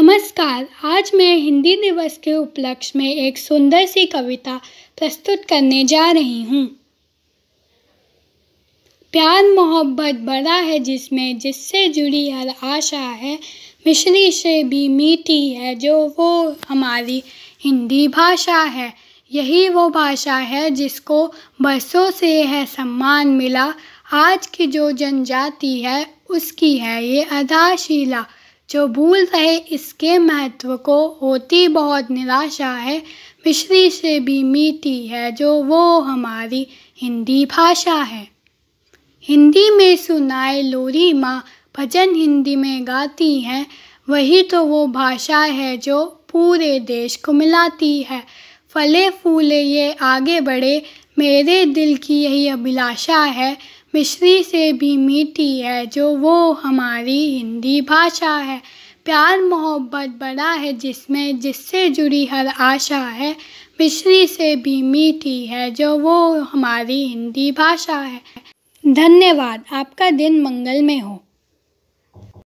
नमस्कार आज मैं हिंदी दिवस के उपलक्ष्य में एक सुंदर सी कविता प्रस्तुत करने जा रही हूँ प्यार मोहब्बत बड़ा है जिसमें जिससे जुड़ी हर आशा है मिश्री से भी मीठी है जो वो हमारी हिंदी भाषा है यही वो भाषा है जिसको बरसों से है सम्मान मिला आज की जो जनजाति है उसकी है ये अदाशिला जो भूल रहे इसके महत्व को होती बहुत निराशा है मिश्री से भी मीठी है जो वो हमारी हिंदी भाषा है हिंदी में सुनाए लोरी माँ भजन हिंदी में गाती हैं वही तो वो भाषा है जो पूरे देश को मिलाती है फले फूले ये आगे बढ़े मेरे दिल की यही अभिलाषा है मिश्री से भी मीठी है जो वो हमारी हिंदी भाषा है प्यार मोहब्बत बड़ा है जिसमें जिससे जुड़ी हर आशा है मिश्री से भी मीठी है जो वो हमारी हिंदी भाषा है धन्यवाद आपका दिन मंगल में हो